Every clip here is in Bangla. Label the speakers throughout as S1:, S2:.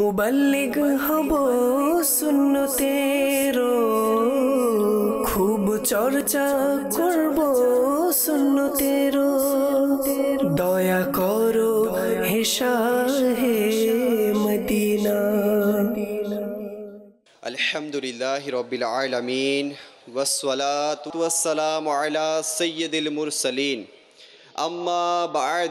S1: মুবল্লিগ হব সুন্নতের খুব চর্চা করব সুন্নতের দয়া করো হেসাহে মদিনা আলহামদুলিল্লাহ রবিল আলমিন ওয়াসসালাতু ওয়াসসালামু আলা সাইয়্যিদিল মুরসালিন আম্মা বা'দ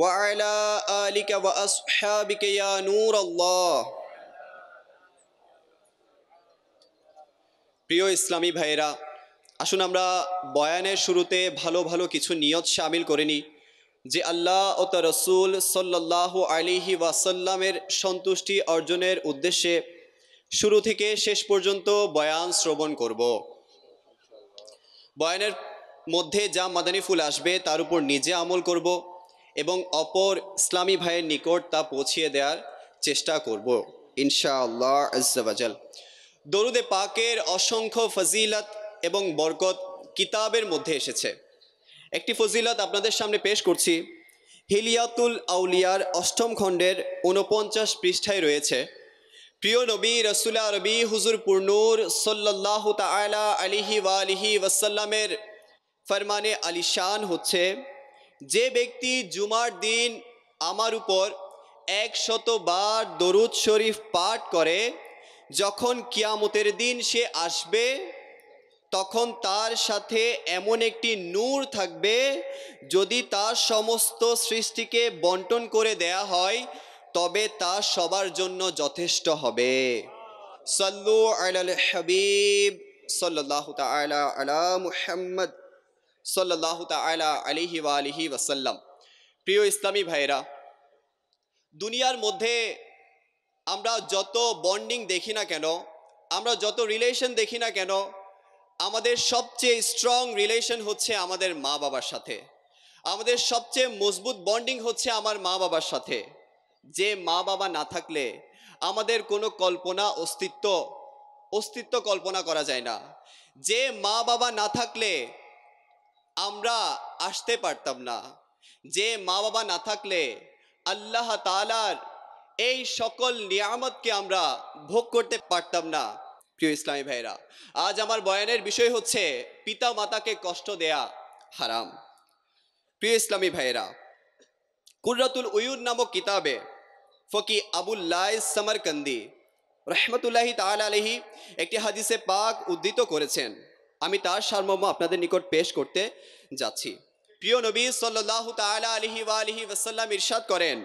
S1: وعلى آلك وأصحابك يا نور الله প্রিয় ইসলামী ভাইরা আসুন আমরা বয়ানের শুরুতে ভালো ভালো কিছু নিয়ত সামিল করে নিই যে আল্লাহ ও তার রসুল সল্লাহ আলিহি ওয়াসাল্লামের সন্তুষ্টি অর্জনের উদ্দেশ্যে শুরু থেকে শেষ পর্যন্ত বয়ান শ্রবণ করব বয়ানের মধ্যে যা মাদানী ফুল আসবে তার উপর নিজে আমল করব এবং অপর ইসলামী ভাইয়ের নিকট তা পৌঁছিয়ে দেওয়ার চেষ্টা করব ইনশাআল্লাহ আজাল দরুদে পাকের অসংখ্য ফজিলত এবং বরকত কিতাবের মধ্যে এসেছে একটি ফজিলত আপনাদের সামনে পেশ করছি হিলিয়াতুল আউলিয়ার অষ্টম খণ্ডের ঊনপঞ্চাশ পৃষ্ঠায় রয়েছে প্রিয় নবী রসুল্লা রবি হুজুর পূর্ণুর সল্লাহ ওয়া আলিহি ওয়ালিহি ওয়াসাল্লামের ফরমানে আলিশান হচ্ছে যে ব্যক্তি জুমার দিন আমার উপর একশতবার দরুদ শরীফ পাঠ করে যখন কিয়ামতের দিন সে আসবে তখন তার সাথে এমন একটি নূর থাকবে যদি তার সমস্ত সৃষ্টিকে বন্টন করে দেয়া হয় তবে তা সবার জন্য যথেষ্ট হবে সাল্লু আল হাবিব সাল্লাহ আলা আলা মুহাম্মদ সল্লাহ তালা আলিহি ওয়া আলিহি ওয়াসাল্লাম প্রিয় ইসলামী ভাইরা দুনিয়ার মধ্যে আমরা যত বন্ডিং দেখি না কেন আমরা যত রিলেশন দেখি না কেন আমাদের সবচেয়ে স্ট্রং রিলেশন হচ্ছে আমাদের মা বাবার সাথে আমাদের সবচেয়ে মজবুত বন্ডিং হচ্ছে আমার মা বাবার সাথে যে মা বাবা না থাকলে আমাদের কোনো কল্পনা অস্তিত্ব অস্তিত্ব কল্পনা করা যায় না যে মা বাবা না থাকলে আমরা আসতে পারতাম না যে মা বাবা না থাকলে আল্লাহ তালার এই সকল নিয়ামতকে আমরা ভোগ করতে পারতাম না প্রিয় ইসলামী ভাইরা আজ আমার বয়ানের বিষয় হচ্ছে পিতা মাতাকে কষ্ট দেয়া হারাম প্রিয় ইসলামী ভাইরা কুরাতুল উয়ুর নামক কিতাবে ফকি আবুল্লাহ কান্দি রহমতুল্লাহি তাল আলহি একটি হাদিসে পাক উদ্ধৃত করেছেন আমি তার সারমর্ম আপনাদের নিকট পেশ করতে যাচ্ছি প্রিয় নবী সাল্লাহ তালা আলহি আলহি ওয়াসাল্লাম ইরশাদ করেন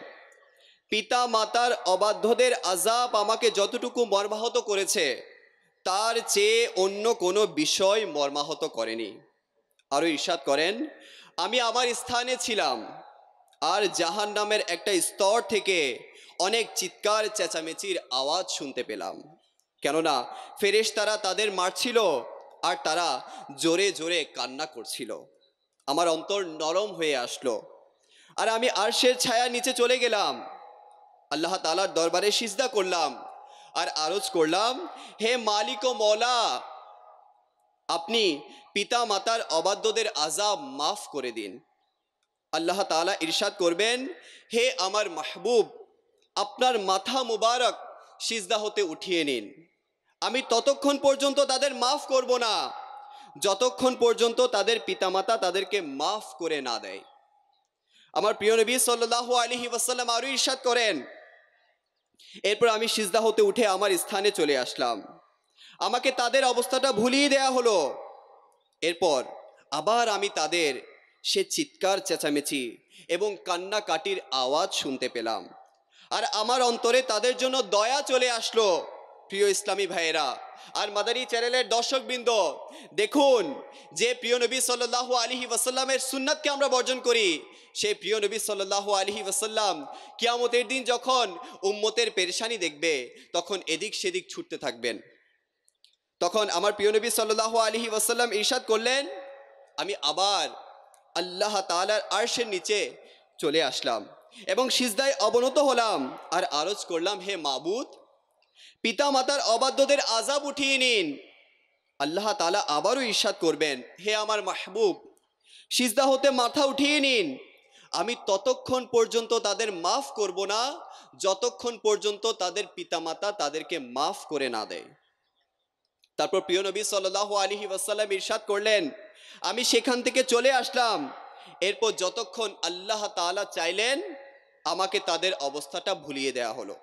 S1: পিতা মাতার অবাধ্যদের আজাব আমাকে যতটুকু মর্মাহত করেছে তার চেয়ে অন্য কোনো বিষয় মর্মাহত করেনি আরও ইরশাদ করেন আমি আমার স্থানে ছিলাম আর জাহান নামের একটা স্তর থেকে অনেক চিৎকার চেঁচামেচির আওয়াজ শুনতে পেলাম কেননা ফেরেশ তারা তাদের মারছিল আর তারা জোরে জোরে কান্না করছিল আমার অন্তর নরম হয়ে আসলো আর আমি আরশের ছায়া নিচে চলে গেলাম আল্লাহ তালার দরবারে সিজদা করলাম আর আরজ করলাম হে মালিক ও মৌলা আপনি পিতা মাতার অবাধ্যদের আজাব মাফ করে দিন আল্লাহ তালা ইরশাদ করবেন হে আমার মাহবুব আপনার মাথা মুবারক সিজদা হতে উঠিয়ে নিন আমি ততক্ষণ পর্যন্ত তাদের মাফ করব না যতক্ষণ পর্যন্ত তাদের পিতামাতা তাদেরকে মাফ করে না দেয় আমার প্রিয় নবী সাল্লাহ আলহি ওয়াসাল্লাম আরও ইরশাদ করেন এরপর আমি সিজদা হতে উঠে আমার স্থানে চলে আসলাম আমাকে তাদের অবস্থাটা ভুলিয়ে দেয়া হলো এরপর আবার আমি তাদের সে চিৎকার চেঁচামেচি এবং কান্নাকাটির আওয়াজ শুনতে পেলাম আর আমার অন্তরে তাদের জন্য দয়া চলে আসলো প্রিয় ইসলামী ভাইয়েরা আর মাদারি চ্যানেলের দর্শকবৃন্দ দেখুন যে প্রিয় নবী সাল্লাহ আলহি ওসাল্লামের সুন্নাতকে আমরা বর্জন করি সেই প্রিয় নবী সাল্লাহ আলহি ওসাল্লাম কিয়ামতের দিন যখন উম্মতের পেরেশানি দেখবে তখন এদিক সেদিক ছুটতে থাকবেন তখন আমার প্রিয় নবী সাল্লাহ আলহি ওসাল্লাম ইরশাদ করলেন আমি আবার আল্লাহ তালার আর্শের নিচে চলে আসলাম এবং সিজদায় অবনত হলাম আর আরজ করলাম হে মাবুদ পিতা মাতার অবাধ্যদের আজাব উঠিয়ে নিন আল্লাহ তালা আবারও ঈর্ষাদ করবেন হে আমার মাহবুব সিজদা হতে মাথা উঠিয়ে নিন আমি ততক্ষণ পর্যন্ত তাদের মাফ করব না যতক্ষণ পর্যন্ত তাদের পিতামাতা তাদেরকে মাফ করে না দেয় তারপর প্রিয় নবী সাল্লাহ আলী ওয়াসাল্লাম ইরশাদ করলেন আমি সেখান থেকে চলে আসলাম এরপর যতক্ষণ আল্লাহ তালা চাইলেন আমাকে তাদের অবস্থাটা ভুলিয়ে দেয়া হলো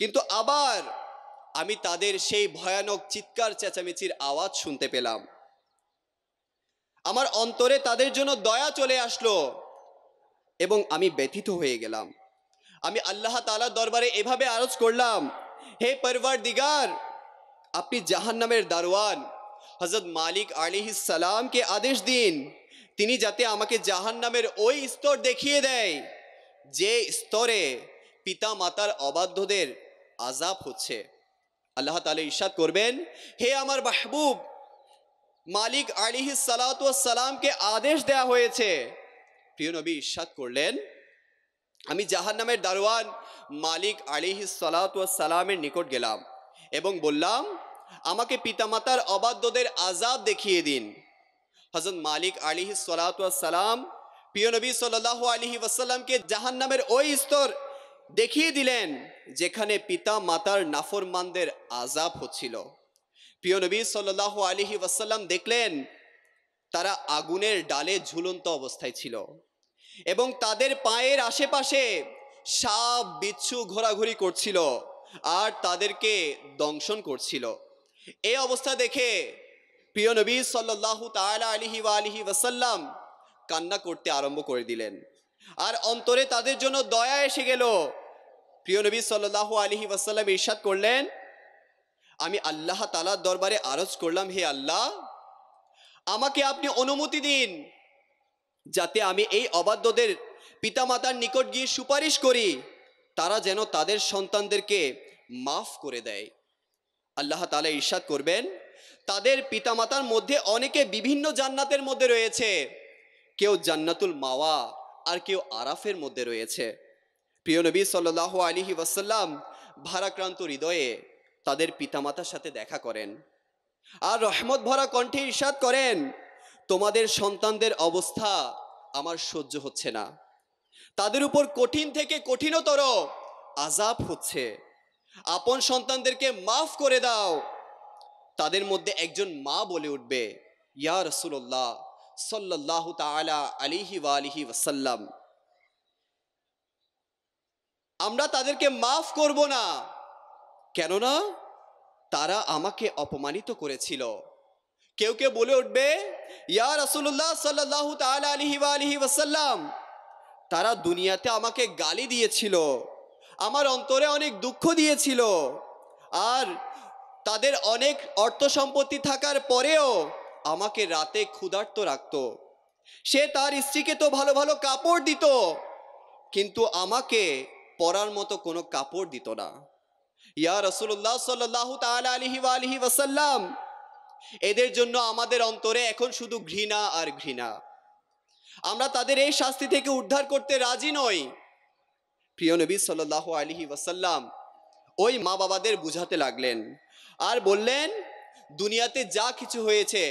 S1: কিন্তু আবার আমি তাদের সেই ভয়ানক চিৎকার চেঁচামেচির আওয়াজ শুনতে পেলাম আমার অন্তরে তাদের জন্য দয়া চলে আসলো এবং আমি ব্যথিত হয়ে গেলাম আমি আল্লাহ তালার দরবারে এভাবে আরজ করলাম হে পরিবার দিগার আপনি জাহান নামের দারোয়ান হজরত মালিক সালামকে আদেশ দিন তিনি যাতে আমাকে জাহান নামের ওই স্তর দেখিয়ে দেয় যে স্তরে পিতা মাতার অবাধ্যদের আজাব হচ্ছে আল্লাহ তালে ইশাদ করবেন হে আমার মাহবুব মালিক আলিহি সালাতামকে আদেশ দেয়া হয়েছে প্রিয় নবী ইশাদ করলেন আমি জাহান নামের দারোয়ান মালিক আলিহি সালাতামের নিকট গেলাম এবং বললাম আমাকে পিতামাতার অবাধ্যদের আজাব দেখিয়ে দিন হজরত মালিক আলিহি সালাতাম প্রিয় নবী সাল আলিহি ওয়াসাল্লামকে জাহান নামের ওই স্তর দেখিয়ে দিলেন যেখানে পিতা মাতার নাফরমানদের আজাব হচ্ছিল প্রিয় নবী সাল আলহি ওয়াসাল্লাম দেখলেন তারা আগুনের ডালে ঝুলন্ত অবস্থায় ছিল এবং তাদের পায়ের আশেপাশে সাপ বিচ্ছু ঘোরাঘুরি করছিল আর তাদেরকে দংশন করছিল এই অবস্থা দেখে প্রিয় নবী সাল্লাহ তালা আলিহি ওয়া আলিহি ওয়াসাল্লাম কান্না করতে আরম্ভ করে দিলেন আর অন্তরে তাদের জন্য দয়া এসে গেল প্রিয় নবী সাল্লাহ আলহি ওয়াসাল্লাম ইরশাদ করলেন আমি আল্লাহ তালার দরবারে আরজ করলাম হে আল্লাহ আমাকে আপনি অনুমতি দিন যাতে আমি এই অবাধ্যদের পিতামাতার নিকট গিয়ে সুপারিশ করি তারা যেন তাদের সন্তানদেরকে মাফ করে দেয় আল্লাহ তালা ইরশাদ করবেন তাদের পিতামাতার মধ্যে অনেকে বিভিন্ন জান্নাতের মধ্যে রয়েছে কেউ জান্নাতুল মাওয়া আর কেউ আরাফের মধ্যে রয়েছে প্রিয় নবী সাল্লাহ আলিহি ওয়াসাল্লাম ভারাক্রান্ত হৃদয়ে তাদের পিতামাতার সাথে দেখা করেন আর রহমত ভরা কণ্ঠে ইরশাদ করেন তোমাদের সন্তানদের অবস্থা আমার সহ্য হচ্ছে না তাদের উপর কঠিন থেকে কঠিনতর আজাব হচ্ছে আপন সন্তানদেরকে মাফ করে দাও তাদের মধ্যে একজন মা বলে উঠবে ইয়া রসুল্লাহ সাল্লাহ তালা আলিহি ওয়ালিহি ওয়াসাল্লাম আমরা তাদেরকে মাফ করব না কেননা তারা আমাকে অপমানিত করেছিল কেউ কেউ বলে উঠবে ইয়া রসুল্লাহ সাল্লাহ আলহি আলহি ওসাল্লাম তারা দুনিয়াতে আমাকে গালি দিয়েছিল আমার অন্তরে অনেক দুঃখ দিয়েছিল আর তাদের অনেক অর্থ সম্পত্তি থাকার পরেও আমাকে রাতে ক্ষুধার্ত রাখত সে তার স্ত্রীকে তো ভালো ভালো কাপড় দিত কিন্তু আমাকে পরার মতো কোনো কাপড় দিত না ইয়া রসুল্লাহ সাল্লাহ তালা আলহি আলহি ওয়াসাল্লাম এদের জন্য আমাদের অন্তরে এখন শুধু ঘৃণা আর ঘৃণা আমরা তাদের এই শাস্তি থেকে উদ্ধার করতে রাজি নই প্রিয় নবী সাল্লাহ আলহি ওয়াসাল্লাম ওই মা বাবাদের বুঝাতে লাগলেন আর বললেন দুনিয়াতে যা কিছু হয়েছে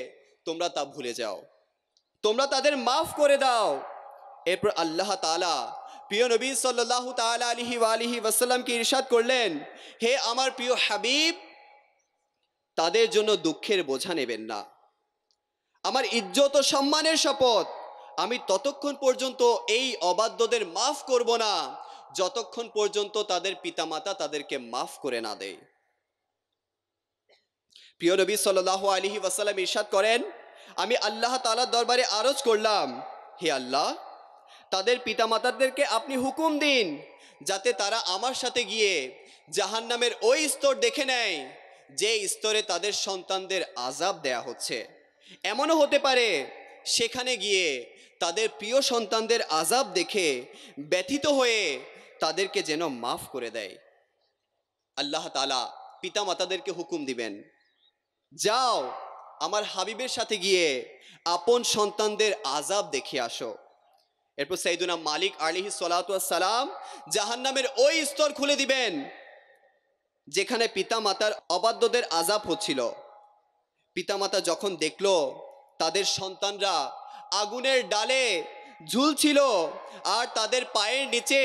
S1: তোমরা তা ভুলে যাও তোমরা তাদের মাফ করে দাও এরপর আল্লাহ তালা প্রিয় নবী সাল্লাহ তাল আলহি আলহি ওয়াসাল্লামকে ইরশাদ করলেন হে আমার প্রিয় হাবিব তাদের জন্য দুঃখের বোঝা নেবেন না আমার ইজ্জত ও সম্মানের শপথ আমি ততক্ষণ পর্যন্ত এই অবাধ্যদের মাফ করব না যতক্ষণ পর্যন্ত তাদের পিতামাতা তাদেরকে মাফ করে না দেয় প্রিয় নবী সাল্লাহ আলহি ওয়াসাল্লাম ইরশাদ করেন আমি আল্লাহ তালার দরবারে আরজ করলাম হে আল্লাহ তাদের পিতামাতাদেরকে আপনি হুকুম দিন যাতে তারা আমার সাথে গিয়ে জাহান্নামের ওই স্তর দেখে নেয় যে স্তরে তাদের সন্তানদের আজাব দেয়া হচ্ছে এমনও হতে পারে সেখানে গিয়ে তাদের প্রিয় সন্তানদের আজাব দেখে ব্যথিত হয়ে তাদেরকে যেন মাফ করে দেয় আল্লাহ তালা পিতামাতাদেরকে হুকুম দিবেন যাও আমার হাবিবের সাথে গিয়ে আপন সন্তানদের আজাব দেখে আসো এরপর সাইদুনা মালিক আলিহি সালাম জাহান্নামের ওই স্তর খুলে দিবেন যেখানে পিতা মাতার অবাধ্যদের আজাব হচ্ছিল পিতামাতা যখন দেখল তাদের সন্তানরা আগুনের ডালে ঝুলছিল আর তাদের পায়ের নিচে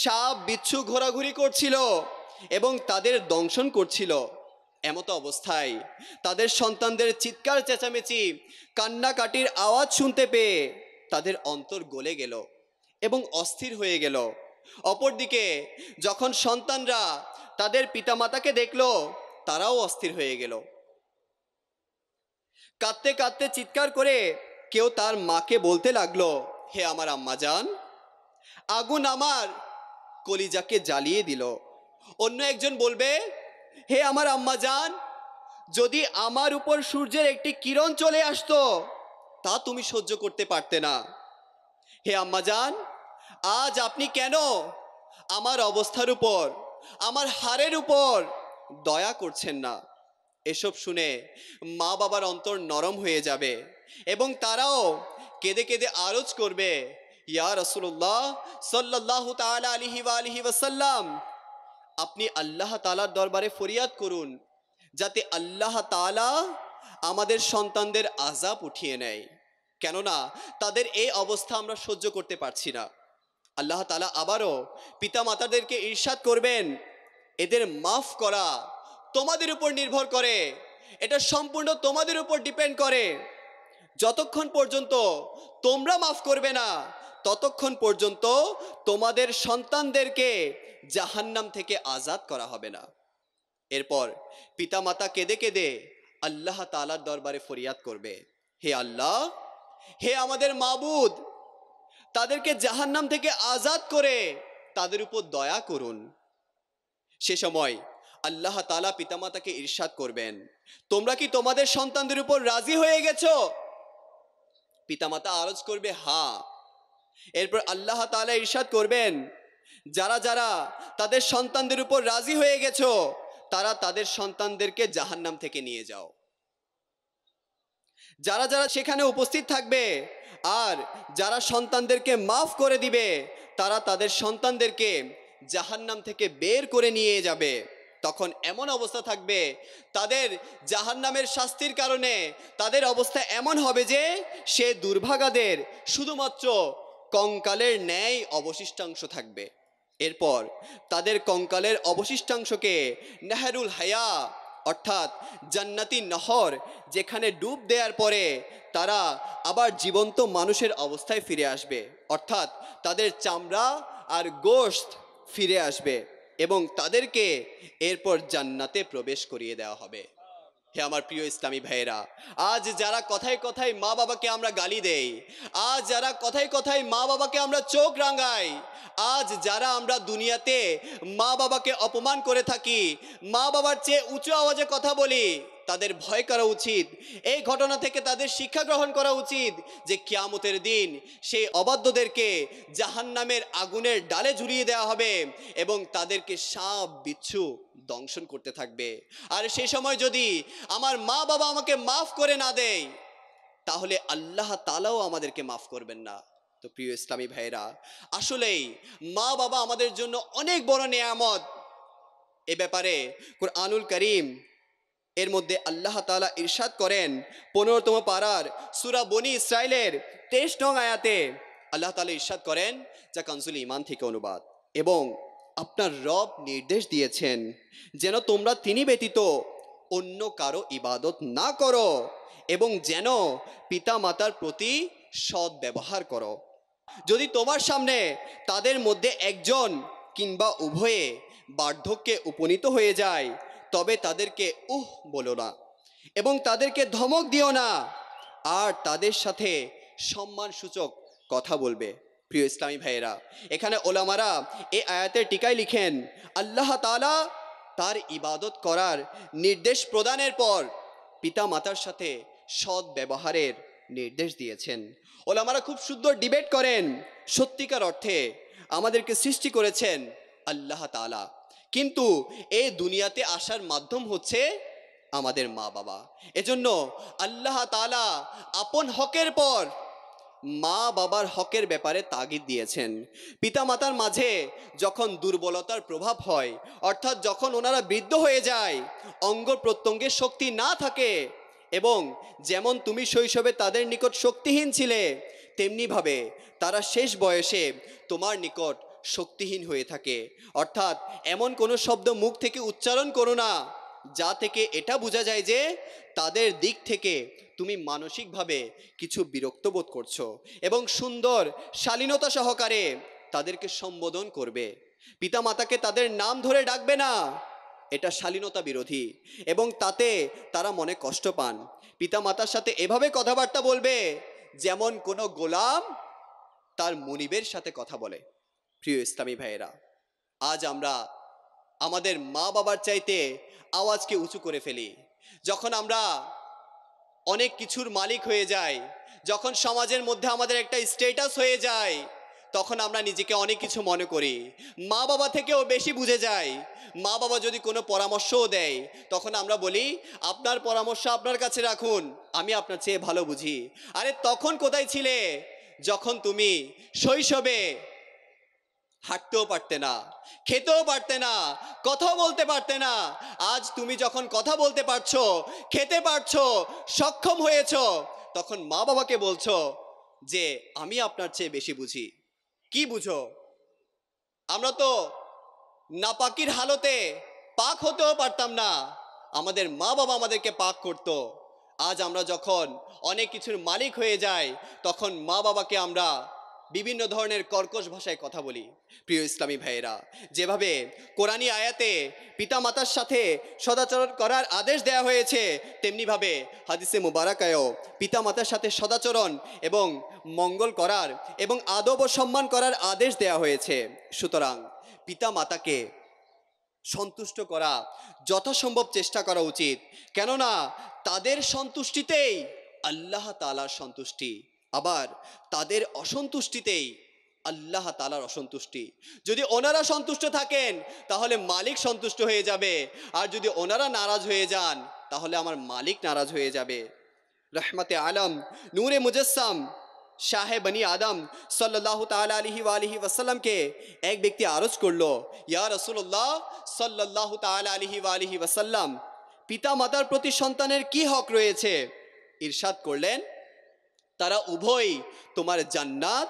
S1: সাপ বিচ্ছু ঘোরাঘুরি করছিল এবং তাদের দংশন করছিল এমতো অবস্থায় তাদের সন্তানদের চিৎকার চেঁচামেচি কান্নাকাটির আওয়াজ শুনতে পেয়ে তাদের অন্তর গলে গেল এবং অস্থির হয়ে গেল অপরদিকে যখন সন্তানরা তাদের পিতামাতাকে দেখল তারাও অস্থির হয়ে গেল কাঁদতে কাঁদতে চিৎকার করে কেউ তার মাকে বলতে লাগলো হে আমার আম্মা যান আগুন আমার কলিজাকে জ্বালিয়ে দিল অন্য একজন বলবে হে আমার আম্মা যান যদি আমার উপর সূর্যের একটি কিরণ চলে আসতো তা তুমি সহ্য করতে পারতে না হে আম্মাজান আজ আপনি কেন আমার অবস্থার উপর আমার হারের উপর দয়া করছেন না এসব শুনে মা বাবার অন্তর নরম হয়ে যাবে এবং তারাও কেঁদে কেঁদে আরজ করবে ইয়া রসুল্লাহ সাল্লাহ তালা আলহি আলহি ওসাল্লাম আপনি আল্লাহ তালার দরবারে ফরিয়াদ করুন যাতে আল্লাহ তালা আমাদের সন্তানদের আজাব উঠিয়ে নেয় কেননা তাদের এই অবস্থা আমরা সহ্য করতে পারছি না আল্লাহ তালা আবারও পিতামাতাদেরকে ঈর্ষাদ করবেন এদের মাফ করা তোমাদের উপর নির্ভর করে এটা সম্পূর্ণ তোমাদের উপর ডিপেন্ড করে যতক্ষণ পর্যন্ত তোমরা মাফ করবে না ততক্ষণ পর্যন্ত তোমাদের সন্তানদেরকে জাহান্নাম থেকে আজাদ করা হবে না এরপর পিতামাতা কেঁদে কেঁদে আল্লাহ তালার দরবারে ফরিয়াদ করবে হে আল্লাহ হে আমাদের মাবুদ তাদেরকে জাহান্নাম থেকে আজাদ করে তাদের উপর দয়া করুন সে সময় আল্লাহ তালা পিতামাতাকে ঈর্ষাদ করবেন তোমরা কি তোমাদের সন্তানদের উপর রাজি হয়ে গেছ পিতামাতা আরজ করবে হা হ্যাঁ। এরপর আল্লাহ তালা ঈর্ষাদ করবেন যারা যারা তাদের সন্তানদের উপর রাজি হয়ে গেছো তারা তাদের সন্তানদেরকে জাহান্নাম থেকে নিয়ে যাও যারা যারা সেখানে উপস্থিত থাকবে আর যারা সন্তানদেরকে মাফ করে দিবে তারা তাদের সন্তানদেরকে জাহান্নাম থেকে বের করে নিয়ে যাবে তখন এমন অবস্থা থাকবে তাদের জাহান্নামের শাস্তির কারণে তাদের অবস্থা এমন হবে যে সে দুর্ভাগাদের শুধুমাত্র কঙ্কালের ন্যায় অবশিষ্টাংশ থাকবে এরপর তাদের কঙ্কালের অবশিষ্টাংশকে নাহরুল হায়া অর্থাৎ জান্নাতি নহর যেখানে ডুব দেওয়ার পরে তারা আবার জীবন্ত মানুষের অবস্থায় ফিরে আসবে অর্থাৎ তাদের চামড়া আর গোশত ফিরে আসবে এবং তাদেরকে এরপর জান্নাতে প্রবেশ করিয়ে দেওয়া হবে হে আমার প্রিয় ইসলামী ভাইয়েরা আজ যারা কথায় কথায় মা বাবাকে আমরা গালি দেই আজ যারা কথায় কথায় মা বাবাকে আমরা চোখ রাঙাই আজ যারা আমরা দুনিয়াতে মা বাবাকে অপমান করে থাকি মা বাবার চেয়ে উঁচু আওয়াজে কথা বলি তাদের ভয় করা উচিত এই ঘটনা থেকে তাদের শিক্ষা গ্রহণ করা উচিত যে কিয়ামতের দিন সেই অবাধ্যদেরকে জাহান নামের আগুনের ডালে ঝুলিয়ে দেওয়া হবে এবং তাদেরকে সাপ বিচ্ছু দংশন করতে থাকবে আর সেই সময় যদি আমার মা বাবা আমাকে মাফ করে না দেয় তাহলে আল্লাহ তালাও আমাদেরকে মাফ করবেন না তো প্রিয় ইসলামী ভাইরা আসলেই মা বাবা আমাদের জন্য অনেক বড় নিয়ামত এ ব্যাপারে কোরআনুল করিম এর মধ্যে আল্লাহ তালা ইরশাদ করেন পনেরোতম পাড়ার সুরা বনি ইসরায়েলের তেইশ নং আয়াতে আল্লাহ তালা ইরশাদ করেন যা কানসুল ইমান থেকে অনুবাদ এবং আপনার রব নির্দেশ দিয়েছেন যেন তোমরা তিনি ব্যতীত অন্য কারো ইবাদত না করো এবং যেন পিতা মাতার প্রতি সৎ ব্যবহার করো যদি তোমার সামনে তাদের মধ্যে একজন কিংবা উভয়ে বার্ধক্যে উপনীত হয়ে যায় তবে তাদেরকে উহ বলো না এবং তাদেরকে ধমক দিও না আর তাদের সাথে সম্মানসূচক কথা বলবে প্রিয় ইসলামী ভাইয়েরা এখানে ওলামারা এ আয়াতের টিকায় লিখেন আল্লাহ তালা তার ইবাদত করার নির্দেশ প্রদানের পর পিতা মাতার সাথে সৎ ব্যবহারের নির্দেশ দিয়েছেন ওলামারা খুব সুন্দর ডিবেট করেন সত্যিকার অর্থে আমাদেরকে সৃষ্টি করেছেন আল্লাহ তালা কিন্তু এই দুনিয়াতে আসার মাধ্যম হচ্ছে আমাদের মা বাবা এজন্য আল্লাহ তালা আপন হকের পর মা বাবার হকের ব্যাপারে তাগিদ দিয়েছেন পিতামাতার মাঝে যখন দুর্বলতার প্রভাব হয় অর্থাৎ যখন ওনারা বৃদ্ধ হয়ে যায় অঙ্গ প্রত্যঙ্গের শক্তি না থাকে এবং যেমন তুমি শৈশবে তাদের নিকট শক্তিহীন ছিলে তেমনিভাবে তারা শেষ বয়সে তোমার নিকট শক্তিহীন হয়ে থাকে অর্থাৎ এমন কোনো শব্দ মুখ থেকে উচ্চারণ করো না যা থেকে এটা বোঝা যায় যে তাদের দিক থেকে তুমি মানসিকভাবে কিছু বিরক্ত বোধ করছো এবং সুন্দর শালীনতা সহকারে তাদেরকে সম্বোধন করবে পিতামাতাকে তাদের নাম ধরে ডাকবে না এটা শালীনতা বিরোধী এবং তাতে তারা মনে কষ্ট পান পিতামাতার সাথে এভাবে কথাবার্তা বলবে যেমন কোনো গোলাম তার মনিবের সাথে কথা বলে প্রিয় ইসলামী ভাইয়েরা আজ আমরা আমাদের মা বাবার চাইতে আওয়াজকে উঁচু করে ফেলি যখন আমরা অনেক কিছুর মালিক হয়ে যাই যখন সমাজের মধ্যে আমাদের একটা স্টেটাস হয়ে যায় তখন আমরা নিজেকে অনেক কিছু মনে করি মা বাবা থেকেও বেশি বুঝে যায় মা বাবা যদি কোনো পরামর্শও দেয় তখন আমরা বলি আপনার পরামর্শ আপনার কাছে রাখুন আমি আপনার চেয়ে ভালো বুঝি আরে তখন কোথায় ছিলে যখন তুমি শৈশবে হাঁটতেও পারতে না খেতেও পারতে না কথা বলতে পারতে না আজ তুমি যখন কথা বলতে পারছো খেতে পারছো সক্ষম হয়েছ তখন মা বাবাকে বলছো যে আমি আপনার চেয়ে বেশি বুঝি কি বুঝো আমরা তো নাপাকির হালতে পাক হতেও পারতাম না আমাদের মা বাবা আমাদেরকে পাক করত আজ আমরা যখন অনেক কিছুর মালিক হয়ে যাই তখন মা বাবাকে আমরা বিভিন্ন ধরনের কর্কশ ভাষায় কথা বলি প্রিয় ইসলামী ভাইয়েরা যেভাবে কোরআনী আয়াতে পিতামাতার সাথে সদাচরণ করার আদেশ দেয়া হয়েছে তেমনিভাবে হাদিসে মুবারাকায়ও পিতামাতার সাথে সদাচরণ এবং মঙ্গল করার এবং আদব ও সম্মান করার আদেশ দেয়া হয়েছে সুতরাং পিতামাতাকে সন্তুষ্ট করা যথাসম্ভব চেষ্টা করা উচিত কেননা তাদের সন্তুষ্টিতেই আল্লাহ তালার সন্তুষ্টি আবার তাদের অসন্তুষ্টিতেই আল্লাহ তালার অসন্তুষ্টি যদি ওনারা সন্তুষ্ট থাকেন তাহলে মালিক সন্তুষ্ট হয়ে যাবে আর যদি ওনারা নারাজ হয়ে যান তাহলে আমার মালিক নারাজ হয়ে যাবে রহমতে আলম নূরে মুজাসম শাহেবনি আদম সাল্লাহ তালা আলহি আলহি ওয়াসাল্লামকে এক ব্যক্তি আরজ করলো ইয়া রসুল্লাহ সাল্লাহ তালা আলহি আলহি ওয়াসাল্লাম পিতা মাতার প্রতি সন্তানের কি হক রয়েছে ইরশাদ করলেন তারা উভয়ই তোমার জান্নাত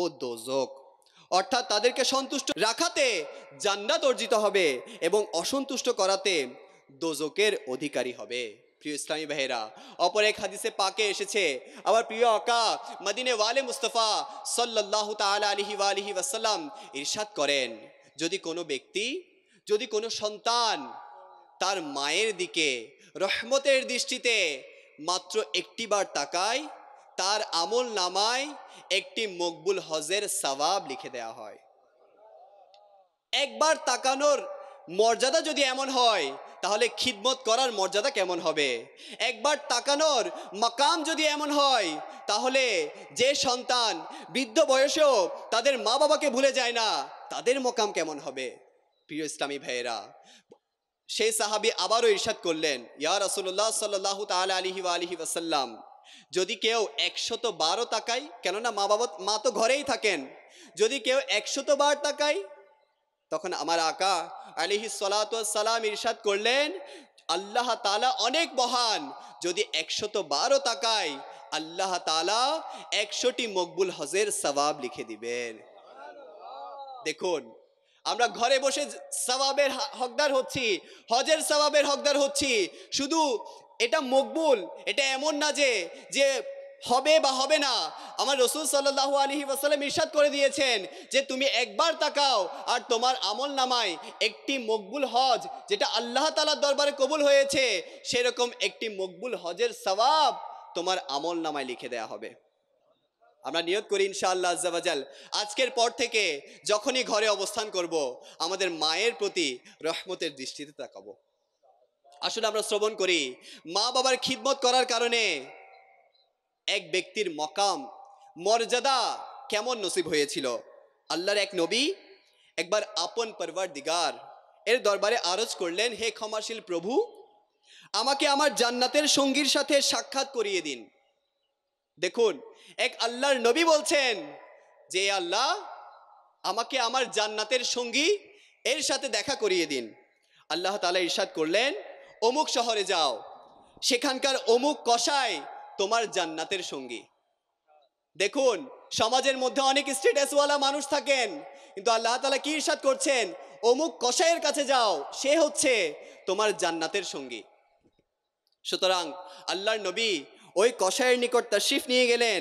S1: ও দোজক অর্থাৎ তাদেরকে সন্তুষ্ট রাখাতে জান্নাত অর্জিত হবে এবং অসন্তুষ্ট করাতে দোজকের অধিকারী হবে প্রিয় ইসলামী ভাইয়েরা অপর এক হাদিসে পাকে এসেছে আবার প্রিয় আকা মদিনে ওয়ালে মুস্তফা সল্লাহ তালা আলহি ওয়ালিহি ওয়াসাল্লাম ইরশাদ করেন যদি কোনো ব্যক্তি যদি কোনো সন্তান তার মায়ের দিকে রহমতের দৃষ্টিতে মাত্র একটিবার তাকায় তার আমল নামায় একটি মকবুল হজের সবাব লিখে দেয়া হয় একবার তাকানোর মর্যাদা যদি এমন হয় তাহলে খিদমত করার মর্যাদা কেমন হবে একবার তাকানোর মাকাম যদি এমন হয় তাহলে যে সন্তান বৃদ্ধ বয়সেও তাদের মা বাবাকে ভুলে যায় না তাদের মকাম কেমন হবে প্রিয় ইসলামী ভাইয়েরা সেই সাহাবি আবারও ইরশাদ করলেন ইয়া রসুল্লাহ সাল্লাহ তাল আলহি আলহি ওয়াসাল্লাম যদি কেউ একশত বারও তাকায় কেননা মা বাবা মা তো ঘরেই থাকেন যদি কেউ একশত বার তাকায় তখন আমার আকা আলিহি সালাম ইরশাদ করলেন আল্লাহ তালা অনেক মহান যদি একশত বারও তাকায় আল্লাহ তালা একশোটি মকবুল হজের সবাব লিখে দিবেন দেখুন আমরা ঘরে বসে সবাবের হকদার হচ্ছি হজের সবাবের হকদার হচ্ছি শুধু এটা মকবুল এটা এমন না যে যে হবে বা হবে না আমার রসুল সাল্লাহ আলহি ওয়াসাল্লাম ইরশাদ করে দিয়েছেন যে তুমি একবার তাকাও আর তোমার আমল নামায় একটি মকবুল হজ যেটা আল্লাহ তালার দরবারে কবুল হয়েছে সেরকম একটি মকবুল হজের সবাব তোমার আমল নামায় লিখে দেয়া হবে আমরা নিয়োগ করি ইনশাআল্লাহ আজাল আজকের পর থেকে যখনই ঘরে অবস্থান করব আমাদের মায়ের প্রতি রহমতের দৃষ্টিতে তাকাবো আসলে আমরা শ্রবণ করি মা বাবার খিদমত করার কারণে এক ব্যক্তির মকাম মর্যাদা কেমন নসিব হয়েছিল আল্লাহর এক নবী একবার আপন পরবার দিগার এর দরবারে আরজ করলেন হে ক্ষমাশীল প্রভু আমাকে আমার জান্নাতের সঙ্গীর সাথে সাক্ষাৎ করিয়ে দিন দেখুন এক আল্লাহর নবী বলছেন যে আল্লাহ আমাকে আমার জান্নাতের সঙ্গী এর সাথে দেখা করিয়ে দিন আল্লাহ তালা ইরশাদ করলেন অমুক শহরে যাও সেখানকার অমুক কষাই তোমার জান্নাতের সঙ্গী দেখুন সমাজের মধ্যে অনেক স্টেটাসওয়ালা মানুষ থাকেন কিন্তু আল্লাহ তালা কি ইরশাদ করছেন অমুক কষায়ের কাছে যাও সে হচ্ছে তোমার জান্নাতের সঙ্গী সুতরাং আল্লাহর নবী ওই কষায়ের নিকট শিফ নিয়ে গেলেন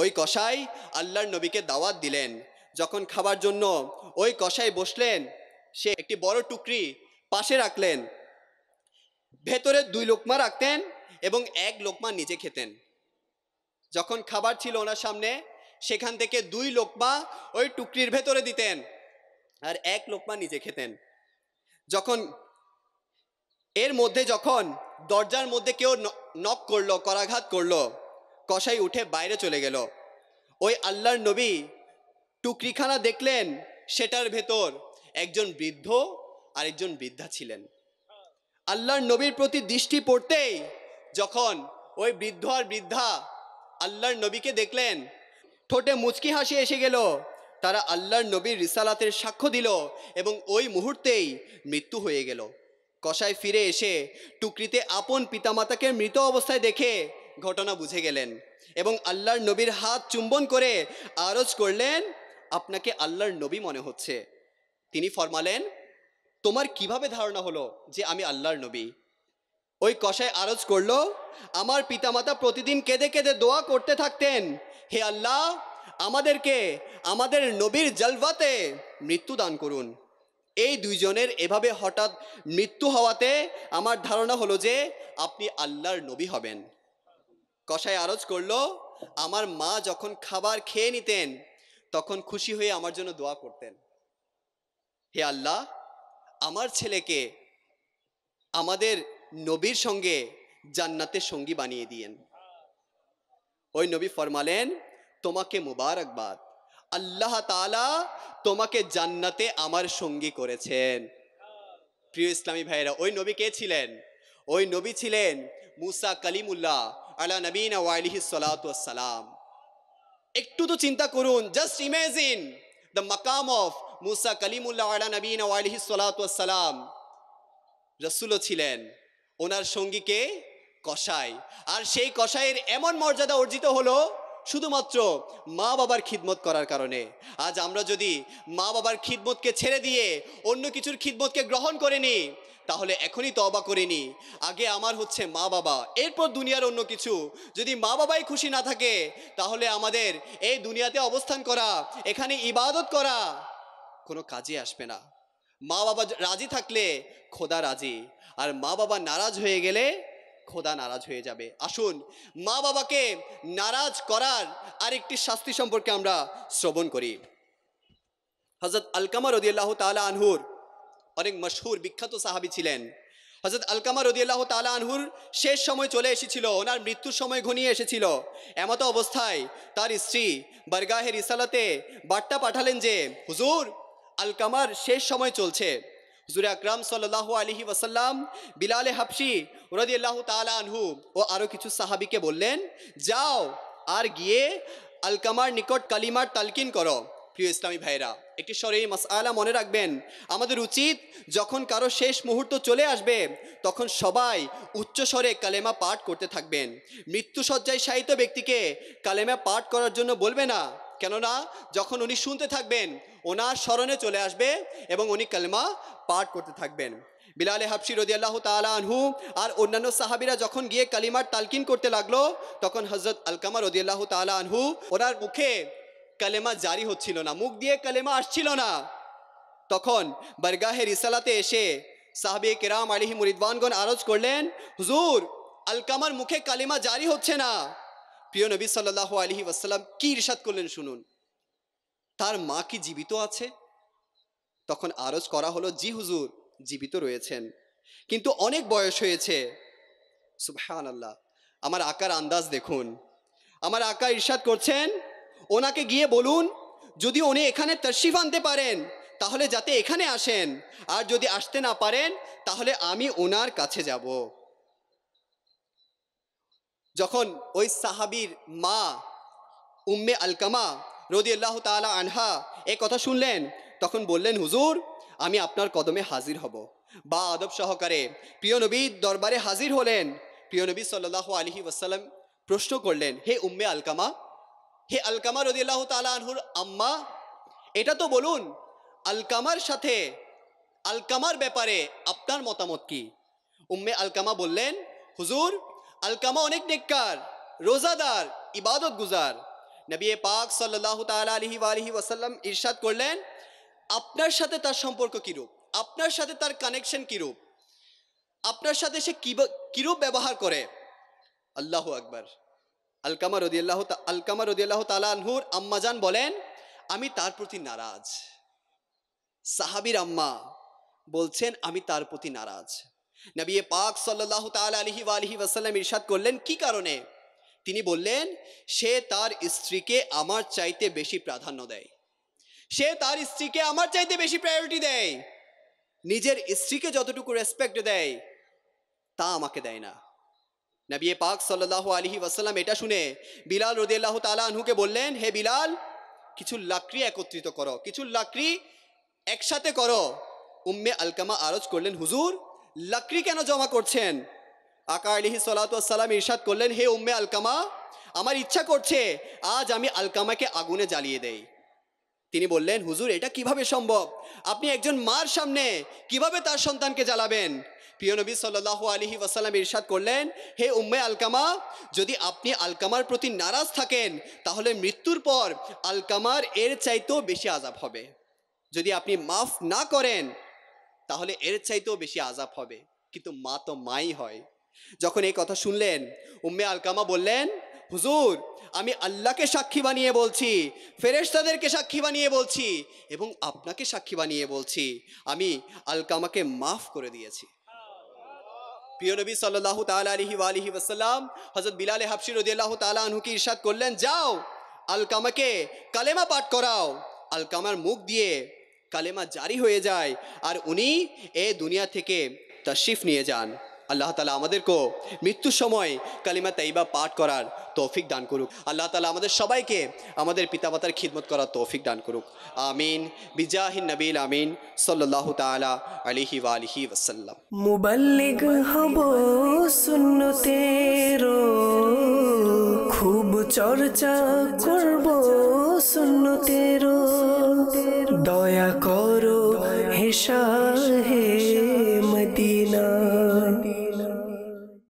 S1: ওই কষাই আল্লাহর নবীকে দাওয়াত দিলেন যখন খাবার জন্য ওই কষাই বসলেন সে একটি বড় টুকরি পাশে রাখলেন ভেতরে দুই লোকমা রাখতেন এবং এক লোকমা নিজে খেতেন যখন খাবার ছিল ওনার সামনে সেখান থেকে দুই লোকমা ওই টুকরির ভেতরে দিতেন আর এক লোকমা নিজে খেতেন যখন এর মধ্যে যখন দরজার মধ্যে কেউ নক করলো করাঘাত করলো কষাই উঠে বাইরে চলে গেল ওই আল্লাহর নবী টুকরিখানা দেখলেন সেটার ভেতর একজন বৃদ্ধ আর একজন বৃদ্ধা ছিলেন আল্লাহর নবীর প্রতি দৃষ্টি পড়তেই যখন ওই বৃদ্ধ আর বৃদ্ধা আল্লাহর নবীকে দেখলেন ঠোঁটে মুচকি হাসি এসে গেল তারা আল্লাহর নবীর রিসালাতের সাক্ষ্য দিল এবং ওই মুহূর্তেই মৃত্যু হয়ে গেল কষায় ফিরে এসে টুকরিতে আপন পিতামাতাকে মৃত অবস্থায় দেখে ঘটনা বুঝে গেলেন এবং আল্লাহর নবীর হাত চুম্বন করে আরজ করলেন আপনাকে আল্লাহর নবী মনে হচ্ছে তিনি ফরমালেন তোমার কিভাবে ধারণা হলো যে আমি আল্লাহর নবী ওই কষায় আরজ করল আমার পিতামাতা প্রতিদিন কেঁদে কেঁদে দোয়া করতে থাকতেন হে আল্লাহ আমাদেরকে আমাদের নবীর জলভাতে মৃত্যু দান করুন এই দুইজনের এভাবে হঠাৎ মৃত্যু হওয়াতে আমার ধারণা হলো যে আপনি আল্লাহর নবী হবেন কষায় আরজ করল আমার মা যখন খাবার খেয়ে নিতেন তখন খুশি হয়ে আমার জন্য দোয়া করতেন হে আল্লাহ আমার ছেলেকে আমাদের নবীর সঙ্গে জান্নাতের সঙ্গী বানিয়ে দিয়েন ওই নবী ফরমালেন তোমাকে মুবারকবাদ আল্লাহ তালা তোমাকে জান্নাতে আমার সঙ্গী করেছেন প্রিয় ইসলামী ভাইয়েরা ওই নবী কে ছিলেন ওই নবী ছিলেন মুসা কালিমুল্লাহ আলা নবীন ওয়ালিহি সালাম একটু তো চিন্তা করুন জাস্ট ইমেজিন দ্য মাকাম অফ মুসা কালিমুল্লাহ আলা নবীন আলহি সালাম রসুলও ছিলেন ওনার সঙ্গীকে কষাই আর সেই কষাইয়ের এমন মর্যাদা অর্জিত হলো শুধুমাত্র মা বাবার খিদমত করার কারণে আজ আমরা যদি মা বাবার খিদমতকে ছেড়ে দিয়ে অন্য কিছুর খিদমতকে গ্রহণ করে নিই তাহলে এখনই তবা করে নিই আগে আমার হচ্ছে মা বাবা এরপর দুনিয়ার অন্য কিছু যদি মা বাবাই খুশি না থাকে তাহলে আমাদের এই দুনিয়াতে অবস্থান করা এখানে ইবাদত করা কোনো কাজে আসবে না মা বাবা রাজি থাকলে খোদা রাজি আর মা বাবা নারাজ হয়ে গেলে খোদা নারাজ হয়ে যাবে আসুন মা বাবাকে নারাজ করার আরেকটি শাস্তি সম্পর্কে আমরা শ্রবণ করি হজরত আলকামা রদিয়াল্লাহ তালা আনহুর অনেক মশহুর বিখ্যাত সাহাবি ছিলেন হজরত আলকামা রদিয়াল্লাহ তালা আনহুর শেষ সময় চলে এসেছিল ওনার মৃত্যুর সময় ঘনিয়ে এসেছিল এমতো অবস্থায় তার স্ত্রী বারগাহের ইসালাতে বার্তা পাঠালেন যে হুজুর আলকামার শেষ সময় চলছে জুরে আকরাম সাল্লাহ আলহি ওয়াসাল্লাম বিলালে হাফসি রদি আল্লাহ তালা আনহু ও আরও কিছু সাহাবিকে বললেন যাও আর গিয়ে আলকামার নিকট কালিমার তালকিন করো প্রিয় ইসলামী ভাইরা একটি স্বরে মাসআলা মনে রাখবেন আমাদের উচিত যখন কারো শেষ মুহূর্ত চলে আসবে তখন সবাই উচ্চ স্বরে কালেমা পাঠ করতে থাকবেন মৃত্যুসজ্জায় সাহিত্য ব্যক্তিকে কালেমা পাঠ করার জন্য বলবে না কেননা যখন উনি শুনতে থাকবেন ওনার স্মরণে চলে আসবে এবং উনি কালেমা পাঠ করতে থাকবেন বিলালে হাফসি রদি আল্লাহ তালা আনহু আর অন্যান্য সাহাবিরা যখন গিয়ে কালিমার তালকিন করতে লাগলো তখন হজরত আলকামা রদি আল্লাহ তালা আনহু ওনার মুখে কালেমা জারি হচ্ছিল না মুখ দিয়ে কালেমা আসছিল না তখন বারগাহে রিসালাতে এসে সাহাবি কেরাম আলিহি মুরিদবানগণ আরজ করলেন হুজুর আলকামার মুখে কালিমা জারি হচ্ছে না প্রিয় নবী সাল্লাহ আলহি ওয়াসাল্লাম কি ইরশাদ করলেন শুনুন তার মা কি জীবিত আছে তখন আরজ করা হলো জি হুজুর জীবিত রয়েছেন কিন্তু অনেক বয়স হয়েছে সুবহান আল্লাহ আমার আকার আন্দাজ দেখুন আমার আকা ইরশাদ করছেন ওনাকে গিয়ে বলুন যদি উনি এখানে তশ্রিফ আনতে পারেন তাহলে যাতে এখানে আসেন আর যদি আসতে না পারেন তাহলে আমি ওনার কাছে যাব যখন ওই সাহাবির মা উম্মে আলকামা রদি আল্লাহ তালা আনহা এ কথা শুনলেন তখন বললেন হুজুর আমি আপনার কদমে হাজির হব বা আদব সহকারে প্রিয় দরবারে হাজির হলেন প্রিয় নবী সাল্লাহ আলহি ওসাল্লাম প্রশ্ন করলেন হে উম্মে আলকামা হে আলকামা আল্লাহ তালা আনহুর আম্মা এটা তো বলুন আলকামার সাথে আলকামার ব্যাপারে আপনার মতামত কি উম্মে আলকামা বললেন হুজুর আলকামা অনেক নেককার রোজাদার ইবাদত গুজার নবী পাক সাল্লাহ তালা আলহি আলহি ওয়াসাল্লাম ইরশাদ করলেন আপনার সাথে তার সম্পর্ক কীরূপ আপনার সাথে তার কানেকশন কীরূপ আপনার সাথে সে কীরূপ ব্যবহার করে আল্লাহ আকবার আলকামা রদিয়াল্লাহ আলকামা রদিয়াল্লাহ তালা আনহুর আম্মাজান বলেন আমি তার প্রতি নারাজ সাহাবির আম্মা বলছেন আমি তার প্রতি নারাজ নবী পাক সাল্লাহ তাল আলহি ওয়াসাল্লাম ইরশাদ করলেন কি কারণে তিনি বললেন সে তার স্ত্রীকে আমার চাইতে বেশি প্রাধান্য দেয় সে তার স্ত্রীকে আমার চাইতে বেশি প্রায়োরিটি দেয় নিজের স্ত্রীকে যতটুকু রেসপেক্ট দেয় তা আমাকে দেয় না নবী পাক সাল্লাহ আলহি ওয়াসাল্লাম এটা শুনে বিলাল রদিয়াল্লাহ তালা আনহুকে বললেন হে বিলাল কিছু লাকড়ি একত্রিত করো কিছু লাকড়ি একসাথে করো উম্মে আলকামা আরজ করলেন হুজুর লাকড়ি কেন জমা করছেন আকা আলিহি সালাতাম ইরশাদ করলেন হে উম্মে আলকামা আমার ইচ্ছা করছে আজ আমি আলকামাকে আগুনে জ্বালিয়ে দেই তিনি বললেন হুজুর এটা কিভাবে সম্ভব আপনি একজন মার সামনে কিভাবে তার সন্তানকে জ্বালাবেন প্রিয় নবী সাল্লাহ আলহি ওয়াসাল্লাম ইরশাদ করলেন হে উম্মে আলকামা যদি আপনি আলকামার প্রতি নারাজ থাকেন তাহলে মৃত্যুর পর আলকামার এর চাইতেও বেশি আজাব হবে যদি আপনি মাফ না করেন তাহলে এর চাইতেও বেশি আজাব হবে কিন্তু মা তো মাই হয় যখন এই কথা শুনলেন উম্মে আলকামা বললেন হুজুর আমি আল্লাহকে সাক্ষী বানিয়ে বলছি ফেরেশতাদেরকে সাক্ষী বানিয়ে বলছি এবং আপনাকে সাক্ষী বানিয়ে বলছি আমি আলকামাকে মাফ করে দিয়েছি প্রিয় নবী সাল্লাহ তালা আলহি আলহি আসাল্লাম হজরত বিলালে হাফসি রদিয়াল্লাহ তালা আনহুকে ইরশাদ করলেন যাও আলকামাকে কালেমা পাঠ করাও আলকামার মুখ দিয়ে কালেমা জারি হয়ে যায় আর উনি এ দুনিয়া থেকে তশিফ নিয়ে যান আল্লাহ তালা আমাদেরকেও মৃত্যুর সময় কালিমা তাইবা পাঠ করার তৌফিক দান করুক আল্লাহ তালা আমাদের সবাইকে আমাদের পিতামাতার খিদমত করার তৌফিক দান করুক আমিন বিজাহিন নবীল আমিন সাল্লাহ তালা আলিহি আলিহি ওসাল্লাম হব চর্চা করব সুন্নতের দয়া করো হেসা হে